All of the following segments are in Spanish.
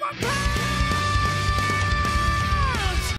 my power.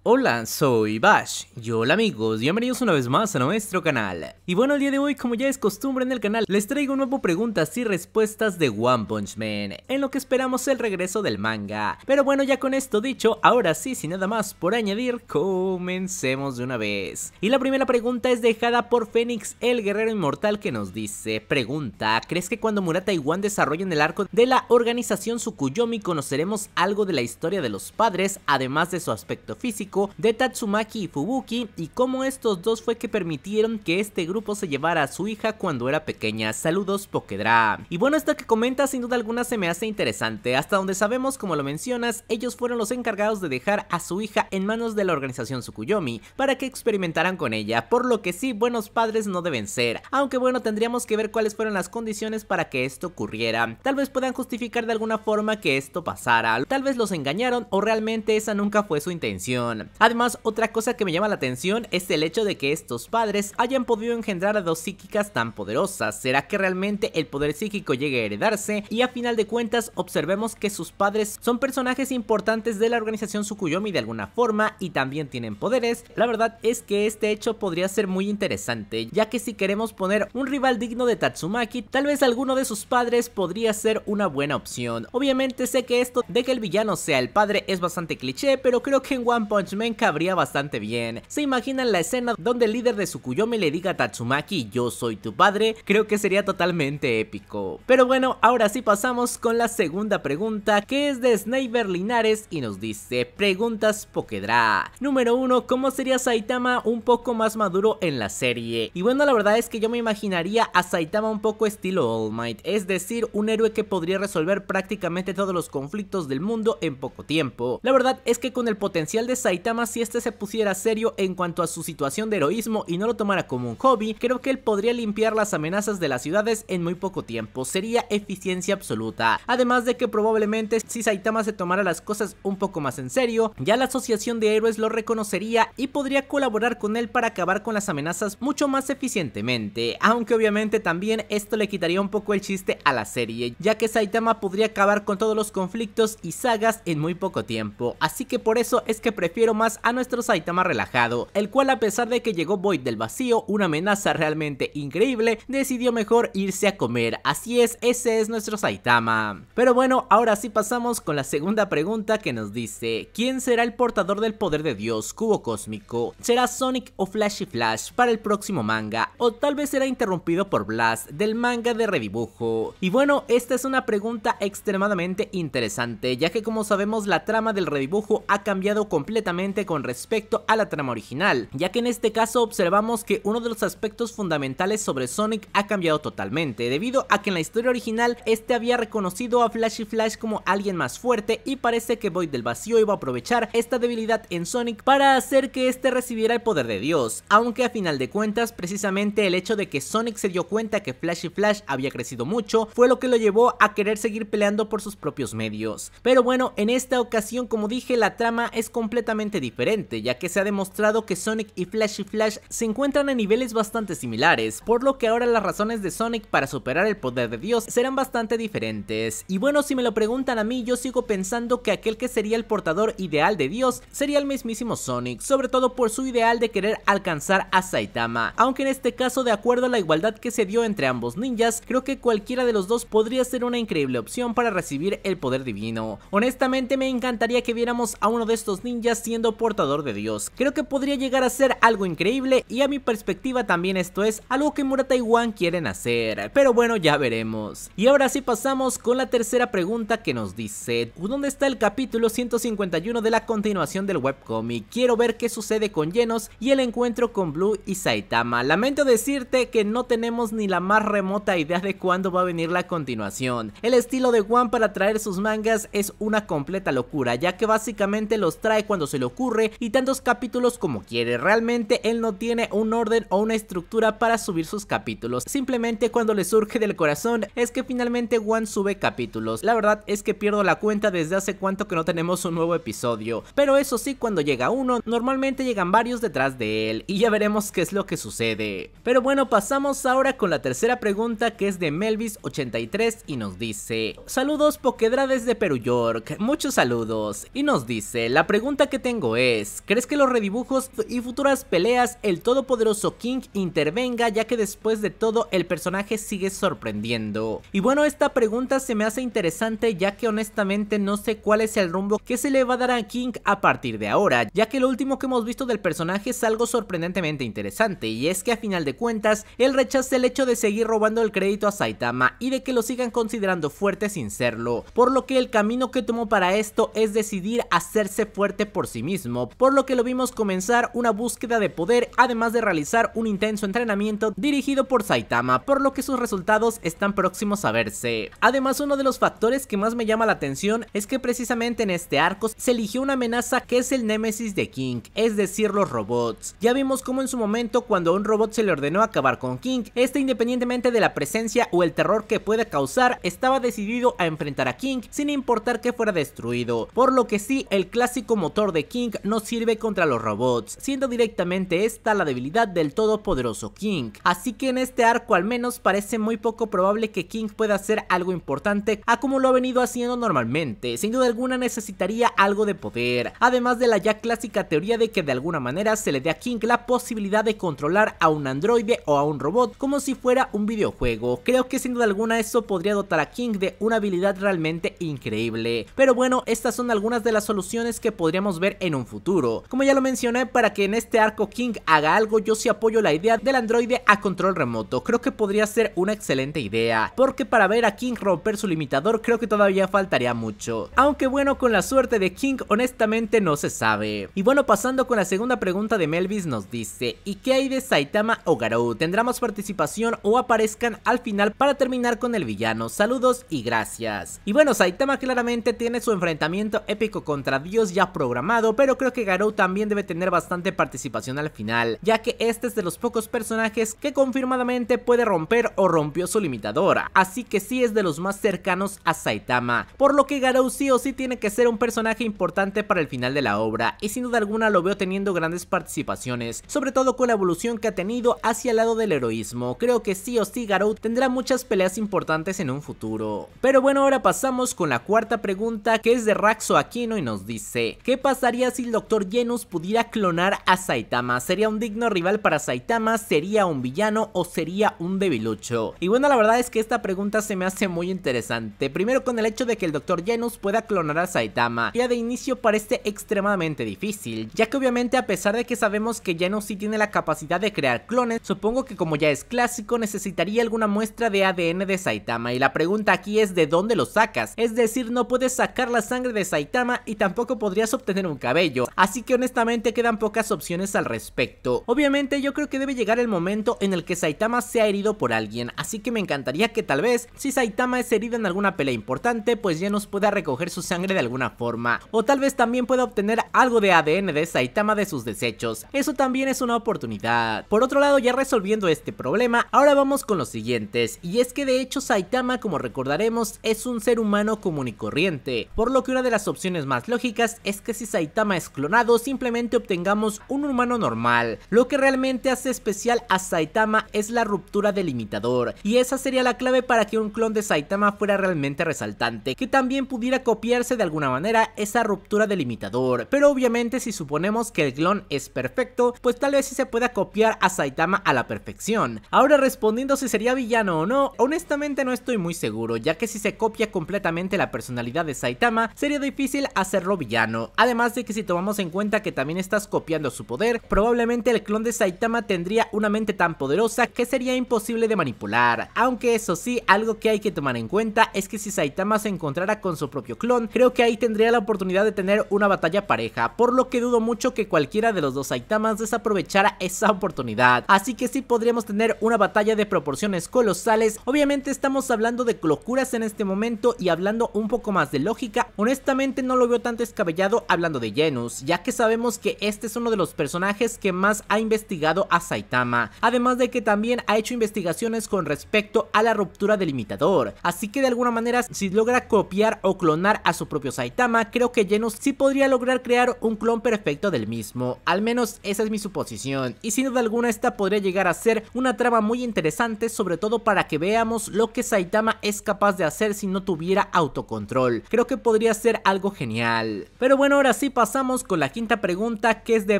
Hola, soy Bash y hola amigos, bienvenidos una vez más a nuestro canal. Y bueno, el día de hoy, como ya es costumbre en el canal, les traigo un nuevo preguntas y respuestas de One Punch Man, en lo que esperamos el regreso del manga. Pero bueno, ya con esto dicho, ahora sí, sin nada más por añadir, comencemos de una vez. Y la primera pregunta es dejada por Fénix, el guerrero inmortal que nos dice, pregunta, ¿crees que cuando Murata y Wan desarrollen el arco de la organización Sukuyomi conoceremos algo de la historia de los padres, además de su aspecto físico? de Tatsumaki y Fubuki y cómo estos dos fue que permitieron que este grupo se llevara a su hija cuando era pequeña. Saludos Pokedra. Y bueno, esto que comenta sin duda alguna se me hace interesante. Hasta donde sabemos, como lo mencionas, ellos fueron los encargados de dejar a su hija en manos de la organización Tsukuyomi para que experimentaran con ella, por lo que sí, buenos padres no deben ser. Aunque bueno, tendríamos que ver cuáles fueron las condiciones para que esto ocurriera. Tal vez puedan justificar de alguna forma que esto pasara. Tal vez los engañaron o realmente esa nunca fue su intención. Además, otra cosa que me llama la atención es el hecho de que estos padres hayan podido engendrar a dos psíquicas tan poderosas. ¿Será que realmente el poder psíquico llegue a heredarse? Y a final de cuentas, observemos que sus padres son personajes importantes de la organización Tsukuyomi de alguna forma y también tienen poderes. La verdad es que este hecho podría ser muy interesante, ya que si queremos poner un rival digno de Tatsumaki, tal vez alguno de sus padres podría ser una buena opción. Obviamente sé que esto de que el villano sea el padre es bastante cliché, pero creo que en One Punch me cabría bastante bien. ¿Se imaginan la escena donde el líder de Tsukuyomi le diga a Tatsumaki yo soy tu padre? Creo que sería totalmente épico. Pero bueno, ahora sí pasamos con la segunda pregunta que es de Sniper Linares y nos dice preguntas Pokedra. Número 1, ¿cómo sería Saitama un poco más maduro en la serie? Y bueno, la verdad es que yo me imaginaría a Saitama un poco estilo All Might, es decir, un héroe que podría resolver prácticamente todos los conflictos del mundo en poco tiempo. La verdad es que con el potencial de Saitama si este se pusiera serio en cuanto a su situación de heroísmo y no lo tomara como un hobby, creo que él podría limpiar las amenazas de las ciudades en muy poco tiempo, sería eficiencia absoluta. Además de que probablemente si Saitama se tomara las cosas un poco más en serio, ya la asociación de héroes lo reconocería y podría colaborar con él para acabar con las amenazas mucho más eficientemente, aunque obviamente también esto le quitaría un poco el chiste a la serie, ya que Saitama podría acabar con todos los conflictos y sagas en muy poco tiempo, así que por eso es que prefiero más a nuestro Saitama relajado, el cual a pesar de que llegó Void del vacío, una amenaza realmente increíble, decidió mejor irse a comer, así es, ese es nuestro Saitama. Pero bueno, ahora sí pasamos con la segunda pregunta que nos dice, ¿quién será el portador del poder de Dios, Cubo Cósmico? ¿Será Sonic o Flashy Flash para el próximo manga? ¿O tal vez será interrumpido por Blast del manga de redibujo? Y bueno, esta es una pregunta extremadamente interesante, ya que como sabemos la trama del redibujo ha cambiado completamente con respecto a la trama original, ya que en este caso observamos que uno de los aspectos fundamentales sobre Sonic ha cambiado totalmente, debido a que en la historia original este había reconocido a Flash y Flash como alguien más fuerte y parece que Void del Vacío iba a aprovechar esta debilidad en Sonic para hacer que este recibiera el poder de Dios, aunque a final de cuentas precisamente el hecho de que Sonic se dio cuenta que Flash y Flash había crecido mucho fue lo que lo llevó a querer seguir peleando por sus propios medios. Pero bueno, en esta ocasión como dije la trama es completamente diferente, ya que se ha demostrado que Sonic y Flash y Flash se encuentran a niveles bastante similares, por lo que ahora las razones de Sonic para superar el poder de Dios serán bastante diferentes. Y bueno, si me lo preguntan a mí, yo sigo pensando que aquel que sería el portador ideal de Dios sería el mismísimo Sonic, sobre todo por su ideal de querer alcanzar a Saitama, aunque en este caso de acuerdo a la igualdad que se dio entre ambos ninjas, creo que cualquiera de los dos podría ser una increíble opción para recibir el poder divino. Honestamente me encantaría que viéramos a uno de estos ninjas siendo portador de Dios. Creo que podría llegar a ser algo increíble y a mi perspectiva también esto es algo que Murata y Wan quieren hacer, pero bueno ya veremos. Y ahora sí pasamos con la tercera pregunta que nos dice, ¿dónde está el capítulo 151 de la continuación del webcomic? Quiero ver qué sucede con Llenos y el encuentro con Blue y Saitama. Lamento decirte que no tenemos ni la más remota idea de cuándo va a venir la continuación. El estilo de Wan para traer sus mangas es una completa locura, ya que básicamente los trae cuando se ocurre y tantos capítulos como quiere. Realmente él no tiene un orden o una estructura para subir sus capítulos. Simplemente cuando le surge del corazón es que finalmente One sube capítulos. La verdad es que pierdo la cuenta desde hace cuánto que no tenemos un nuevo episodio. Pero eso sí, cuando llega uno, normalmente llegan varios detrás de él y ya veremos qué es lo que sucede. Pero bueno, pasamos ahora con la tercera pregunta que es de Melvis83 y nos dice Saludos Pokedra desde Perú York, muchos saludos. Y nos dice, la pregunta que te es, ¿crees que los redibujos y futuras peleas el todopoderoso King intervenga ya que después de todo el personaje sigue sorprendiendo? Y bueno, esta pregunta se me hace interesante ya que honestamente no sé cuál es el rumbo que se le va a dar a King a partir de ahora, ya que lo último que hemos visto del personaje es algo sorprendentemente interesante y es que a final de cuentas, él rechaza el hecho de seguir robando el crédito a Saitama y de que lo sigan considerando fuerte sin serlo, por lo que el camino que tomó para esto es decidir hacerse fuerte por sí mismo, por lo que lo vimos comenzar una búsqueda de poder además de realizar un intenso entrenamiento dirigido por Saitama, por lo que sus resultados están próximos a verse. Además uno de los factores que más me llama la atención es que precisamente en este arco se eligió una amenaza que es el némesis de King, es decir los robots. Ya vimos cómo en su momento cuando a un robot se le ordenó acabar con King, este independientemente de la presencia o el terror que pueda causar, estaba decidido a enfrentar a King sin importar que fuera destruido, por lo que sí el clásico motor de King no sirve contra los robots, siendo directamente esta la debilidad del todopoderoso King. Así que en este arco al menos parece muy poco probable que King pueda hacer algo importante a como lo ha venido haciendo normalmente, sin duda alguna necesitaría algo de poder, además de la ya clásica teoría de que de alguna manera se le dé a King la posibilidad de controlar a un androide o a un robot como si fuera un videojuego, creo que sin duda alguna eso podría dotar a King de una habilidad realmente increíble, pero bueno estas son algunas de las soluciones que podríamos ver en un futuro. Como ya lo mencioné, para que en este arco King haga algo, yo sí apoyo la idea del androide a control remoto. Creo que podría ser una excelente idea, porque para ver a King romper su limitador creo que todavía faltaría mucho. Aunque bueno, con la suerte de King honestamente no se sabe. Y bueno, pasando con la segunda pregunta de Melvis nos dice, ¿y qué hay de Saitama o Garou? ¿Tendremos participación o aparezcan al final para terminar con el villano? Saludos y gracias. Y bueno, Saitama claramente tiene su enfrentamiento épico contra Dios ya programado pero creo que Garou también debe tener bastante participación al final, ya que este es de los pocos personajes que confirmadamente puede romper o rompió su limitadora, así que sí es de los más cercanos a Saitama, por lo que Garou sí o sí tiene que ser un personaje importante para el final de la obra, y sin duda alguna lo veo teniendo grandes participaciones, sobre todo con la evolución que ha tenido hacia el lado del heroísmo, creo que sí o sí Garou tendrá muchas peleas importantes en un futuro. Pero bueno, ahora pasamos con la cuarta pregunta que es de Raxo Aquino y nos dice, ¿qué pasaría si el Dr. Genus pudiera clonar a Saitama. ¿Sería un digno rival para Saitama? ¿Sería un villano o sería un debilucho? Y bueno, la verdad es que esta pregunta se me hace muy interesante. Primero con el hecho de que el Dr. Genus pueda clonar a Saitama. Ya de inicio parece extremadamente difícil, ya que obviamente a pesar de que sabemos que Genus sí tiene la capacidad de crear clones, supongo que como ya es clásico necesitaría alguna muestra de ADN de Saitama y la pregunta aquí es de dónde lo sacas. Es decir, no puedes sacar la sangre de Saitama y tampoco podrías obtener un cabello, así que honestamente quedan pocas opciones al respecto. Obviamente yo creo que debe llegar el momento en el que Saitama sea herido por alguien, así que me encantaría que tal vez, si Saitama es herido en alguna pelea importante, pues ya nos pueda recoger su sangre de alguna forma, o tal vez también pueda obtener algo de ADN de Saitama de sus desechos, eso también es una oportunidad. Por otro lado, ya resolviendo este problema, ahora vamos con los siguientes, y es que de hecho Saitama, como recordaremos, es un ser humano común y corriente, por lo que una de las opciones más lógicas es que si Saitama Saitama es clonado, simplemente obtengamos un humano normal. Lo que realmente hace especial a Saitama es la ruptura del imitador y esa sería la clave para que un clon de Saitama fuera realmente resaltante, que también pudiera copiarse de alguna manera esa ruptura del imitador Pero obviamente si suponemos que el clon es perfecto, pues tal vez sí se pueda copiar a Saitama a la perfección. Ahora respondiendo si sería villano o no, honestamente no estoy muy seguro, ya que si se copia completamente la personalidad de Saitama, sería difícil hacerlo villano, además de que si tomamos en cuenta que también estás copiando su poder, probablemente el clon de Saitama tendría una mente tan poderosa que sería imposible de manipular. Aunque eso sí, algo que hay que tomar en cuenta es que si Saitama se encontrara con su propio clon, creo que ahí tendría la oportunidad de tener una batalla pareja, por lo que dudo mucho que cualquiera de los dos Saitamas desaprovechara esa oportunidad. Así que sí podríamos tener una batalla de proporciones colosales. Obviamente estamos hablando de locuras en este momento y hablando un poco más de lógica, honestamente no lo veo tan descabellado hablando de Genus, ya que sabemos que este es uno de los personajes que más ha investigado a Saitama, además de que también ha hecho investigaciones con respecto a la ruptura del imitador, así que de alguna manera si logra copiar o clonar a su propio Saitama, creo que Genus sí podría lograr crear un clon perfecto del mismo, al menos esa es mi suposición, y sin duda alguna esta podría llegar a ser una trama muy interesante, sobre todo para que veamos lo que Saitama es capaz de hacer si no tuviera autocontrol, creo que podría ser algo genial. Pero bueno, ahora sí, pasamos con la quinta pregunta que es de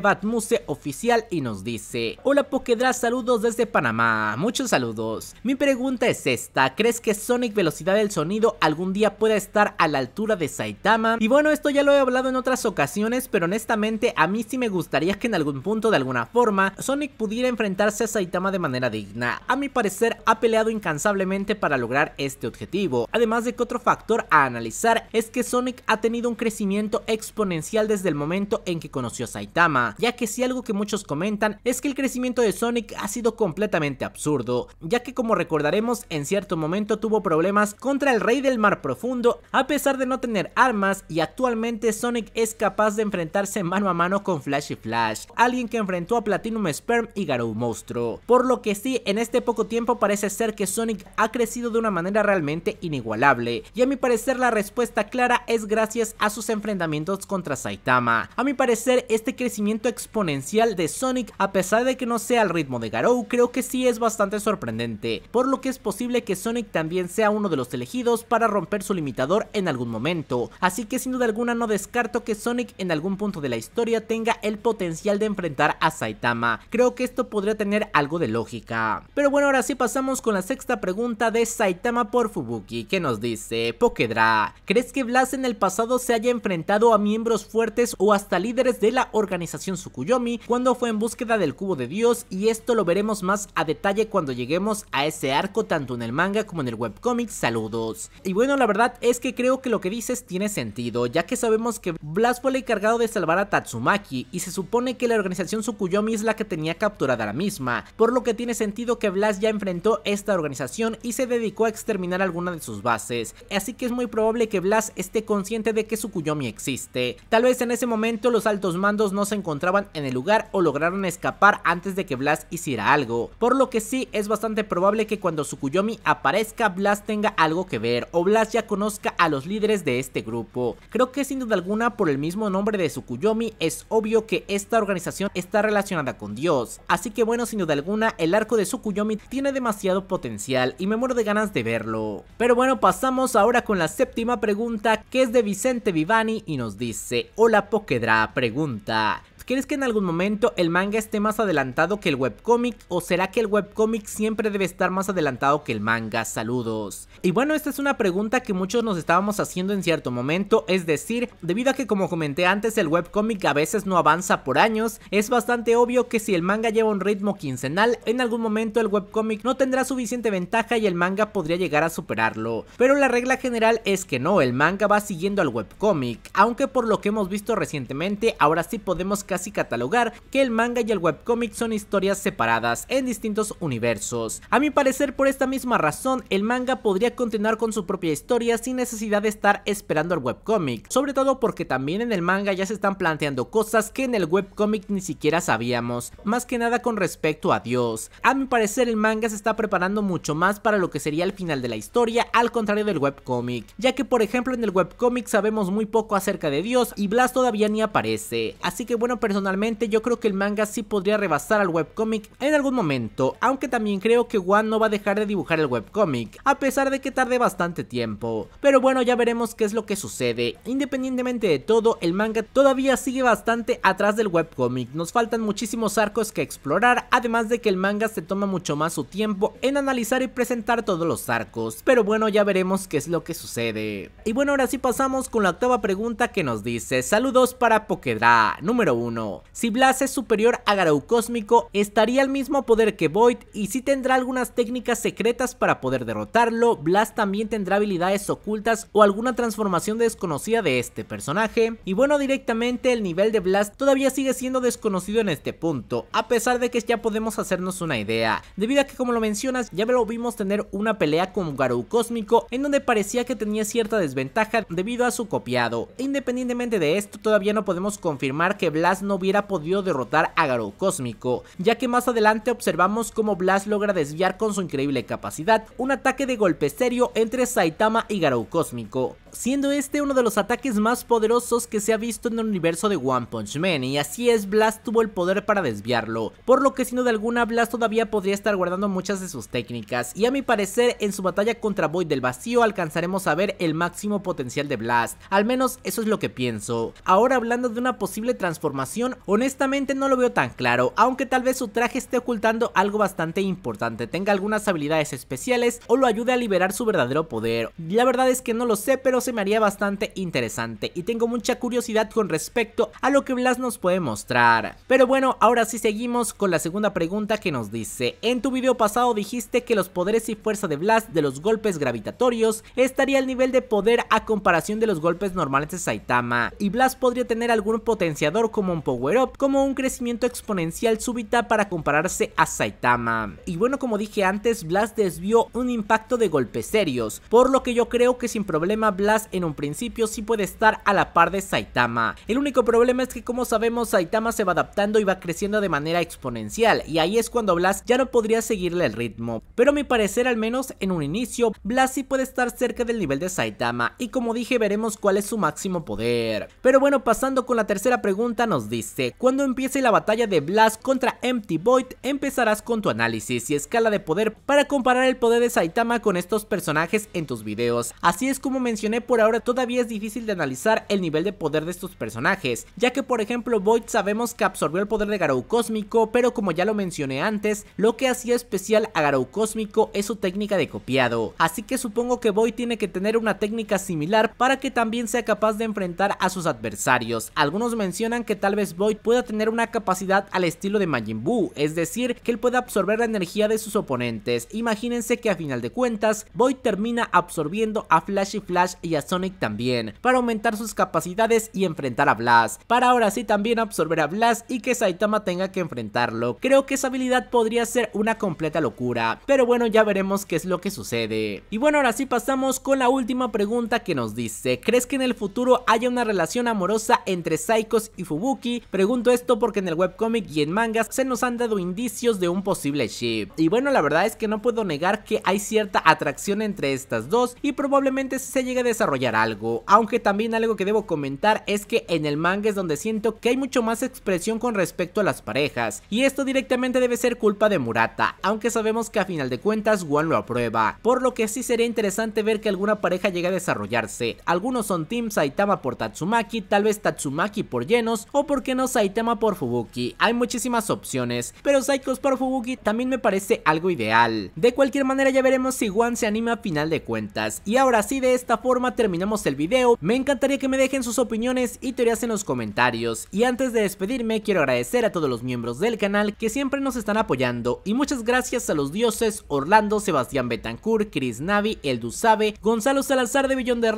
Batmuse oficial y nos dice Hola Pokedra, saludos desde Panamá, muchos saludos. Mi pregunta es esta, ¿crees que Sonic Velocidad del Sonido algún día pueda estar a la altura de Saitama? Y bueno, esto ya lo he hablado en otras ocasiones, pero honestamente a mí sí me gustaría que en algún punto de alguna forma Sonic pudiera enfrentarse a Saitama de manera digna. A mi parecer ha peleado incansablemente para lograr este objetivo, además de que otro factor a analizar es que Sonic ha tenido un crecimiento exponencial desde el momento en que conoció a Saitama, ya que si algo que muchos comentan es que el crecimiento de Sonic ha sido completamente absurdo, ya que como recordaremos en cierto momento tuvo problemas contra el rey del mar profundo a pesar de no tener armas y actualmente Sonic es capaz de enfrentarse mano a mano con Flash y Flash, alguien que enfrentó a Platinum Sperm y Garou Monstruo, por lo que sí en este poco tiempo parece ser que Sonic ha crecido de una manera realmente inigualable y a mi parecer la respuesta clara es gracias a sus enfrentamientos contra Saitama a mi parecer, este crecimiento exponencial de Sonic, a pesar de que no sea al ritmo de Garou, creo que sí es bastante sorprendente, por lo que es posible que Sonic también sea uno de los elegidos para romper su limitador en algún momento, así que sin duda alguna no descarto que Sonic en algún punto de la historia tenga el potencial de enfrentar a Saitama, creo que esto podría tener algo de lógica. Pero bueno, ahora sí pasamos con la sexta pregunta de Saitama por Fubuki, que nos dice, Pokedra, ¿crees que Blast en el pasado se haya enfrentado a miembros fuertes o hasta líderes de la organización Sukuyomi cuando fue en búsqueda del cubo de Dios y esto lo veremos más a detalle cuando lleguemos a ese arco tanto en el manga como en el webcómic. Saludos. Y bueno, la verdad es que creo que lo que dices tiene sentido, ya que sabemos que Blast fue el encargado de salvar a Tatsumaki y se supone que la organización Sukuyomi es la que tenía capturada la misma, por lo que tiene sentido que Blas ya enfrentó esta organización y se dedicó a exterminar alguna de sus bases, así que es muy probable que Blas esté consciente de que Sukuyomi existe. Tal vez en ese momento los altos mandos no se encontraban en el lugar o lograron escapar antes de que Blast hiciera algo, por lo que sí es bastante probable que cuando Tsukuyomi aparezca Blas tenga algo que ver o Blast ya conozca a los líderes de este grupo. Creo que sin duda alguna por el mismo nombre de Tsukuyomi es obvio que esta organización está relacionada con Dios, así que bueno sin duda alguna el arco de Tsukuyomi tiene demasiado potencial y me muero de ganas de verlo. Pero bueno pasamos ahora con la séptima pregunta que es de Vicente Vivani y nos dice Hola Pokedra pregunta, ¿Crees que en algún momento el manga esté más adelantado que el webcomic o será que el webcomic siempre debe estar más adelantado que el manga? Saludos. Y bueno, esta es una pregunta que muchos nos estábamos haciendo en cierto momento, es decir, debido a que como comenté antes el webcomic a veces no avanza por años, es bastante obvio que si el manga lleva un ritmo quincenal, en algún momento el webcomic no tendrá suficiente ventaja y el manga podría llegar a superarlo. Pero la regla general es que no, el manga va siguiendo al webcomic, aunque por lo que hemos visto recientemente, ahora sí podemos casi y catalogar que el manga y el webcomic son historias separadas en distintos universos. A mi parecer por esta misma razón el manga podría continuar con su propia historia sin necesidad de estar esperando al webcomic, sobre todo porque también en el manga ya se están planteando cosas que en el webcomic ni siquiera sabíamos, más que nada con respecto a Dios. A mi parecer el manga se está preparando mucho más para lo que sería el final de la historia, al contrario del webcomic, ya que por ejemplo en el webcomic sabemos muy poco acerca de Dios y Blast todavía ni aparece, así que bueno personalmente yo creo que el manga sí podría rebasar al webcomic en algún momento, aunque también creo que One no va a dejar de dibujar el webcomic, a pesar de que tarde bastante tiempo. Pero bueno, ya veremos qué es lo que sucede. Independientemente de todo, el manga todavía sigue bastante atrás del webcomic, nos faltan muchísimos arcos que explorar, además de que el manga se toma mucho más su tiempo en analizar y presentar todos los arcos, pero bueno, ya veremos qué es lo que sucede. Y bueno, ahora sí pasamos con la octava pregunta que nos dice, saludos para Pokedra, número 1. Si Blast es superior a Garou Cósmico, estaría al mismo poder que Void y si tendrá algunas técnicas secretas para poder derrotarlo, Blast también tendrá habilidades ocultas o alguna transformación desconocida de este personaje. Y bueno, directamente el nivel de Blast todavía sigue siendo desconocido en este punto, a pesar de que ya podemos hacernos una idea, debido a que como lo mencionas, ya lo vimos tener una pelea con Garou Cósmico en donde parecía que tenía cierta desventaja debido a su copiado. E independientemente de esto, todavía no podemos confirmar que Blast no hubiera podido derrotar a Garou Cósmico, ya que más adelante observamos cómo Blast logra desviar con su increíble capacidad un ataque de golpe serio entre Saitama y Garou Cósmico siendo este uno de los ataques más poderosos que se ha visto en el universo de One Punch Man, y así es, Blast tuvo el poder para desviarlo, por lo que no de alguna Blast todavía podría estar guardando muchas de sus técnicas, y a mi parecer en su batalla contra Void del Vacío alcanzaremos a ver el máximo potencial de Blast, al menos eso es lo que pienso. Ahora hablando de una posible transformación, honestamente no lo veo tan claro, aunque tal vez su traje esté ocultando algo bastante importante, tenga algunas habilidades especiales o lo ayude a liberar su verdadero poder. La verdad es que no lo sé, pero se me haría bastante interesante y tengo mucha curiosidad con respecto a lo que Blast nos puede mostrar. Pero bueno, ahora sí seguimos con la segunda pregunta que nos dice, en tu video pasado dijiste que los poderes y fuerza de Blast de los golpes gravitatorios estaría al nivel de poder a comparación de los golpes normales de Saitama y Blast podría tener algún potenciador como un power-up, como un crecimiento exponencial súbita para compararse a Saitama. Y bueno, como dije antes, Blast desvió un impacto de golpes serios, por lo que yo creo que sin problema Blas en un principio si puede estar a la par de Saitama. El único problema es que como sabemos Saitama se va adaptando y va creciendo de manera exponencial y ahí es cuando Blast ya no podría seguirle el ritmo. Pero a mi parecer al menos en un inicio Blas sí puede estar cerca del nivel de Saitama y como dije veremos cuál es su máximo poder. Pero bueno pasando con la tercera pregunta nos dice, cuando empiece la batalla de Blas contra Empty Void empezarás con tu análisis y escala de poder para comparar el poder de Saitama con estos personajes en tus videos. Así es como mencioné por ahora todavía es difícil de analizar el nivel de poder de estos personajes, ya que por ejemplo Void sabemos que absorbió el poder de Garou Cósmico, pero como ya lo mencioné antes, lo que hacía especial a Garou Cósmico es su técnica de copiado, así que supongo que Void tiene que tener una técnica similar para que también sea capaz de enfrentar a sus adversarios. Algunos mencionan que tal vez Void pueda tener una capacidad al estilo de Majin Buu, es decir, que él pueda absorber la energía de sus oponentes. Imagínense que a final de cuentas, Void termina absorbiendo a Flash y Flash y a Sonic también, para aumentar sus capacidades y enfrentar a Blast, para ahora sí también absorber a Blast y que Saitama tenga que enfrentarlo. Creo que esa habilidad podría ser una completa locura, pero bueno ya veremos qué es lo que sucede. Y bueno ahora sí pasamos con la última pregunta que nos dice, ¿crees que en el futuro haya una relación amorosa entre Saikos y Fubuki? Pregunto esto porque en el webcomic y en mangas se nos han dado indicios de un posible ship. Y bueno la verdad es que no puedo negar que hay cierta atracción entre estas dos y probablemente se llegue a desarrollar desarrollar algo, aunque también algo que debo comentar es que en el manga es donde siento que hay mucho más expresión con respecto a las parejas, y esto directamente debe ser culpa de Murata, aunque sabemos que a final de cuentas Juan lo aprueba, por lo que sí sería interesante ver que alguna pareja llegue a desarrollarse, algunos son Team Saitama por Tatsumaki, tal vez Tatsumaki por Llenos, o por qué no Saitama por Fubuki, hay muchísimas opciones, pero Psychos por Fubuki también me parece algo ideal, de cualquier manera ya veremos si Juan se anima a final de cuentas, y ahora sí de esta forma terminamos el video, me encantaría que me dejen sus opiniones y teorías en los comentarios. Y antes de despedirme quiero agradecer a todos los miembros del canal que siempre nos están apoyando y muchas gracias a los dioses Orlando, Sebastián Betancourt, Chris Navi, El Sabe, Gonzalo Salazar de Billón de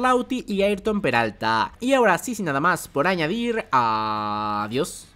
y Ayrton Peralta. Y ahora sí, sin nada más por añadir, adiós.